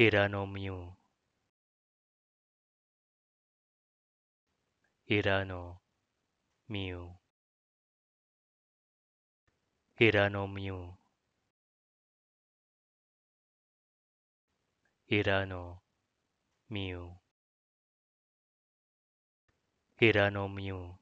Hieronymou Hirano Hieronymou Hirano Hieronymou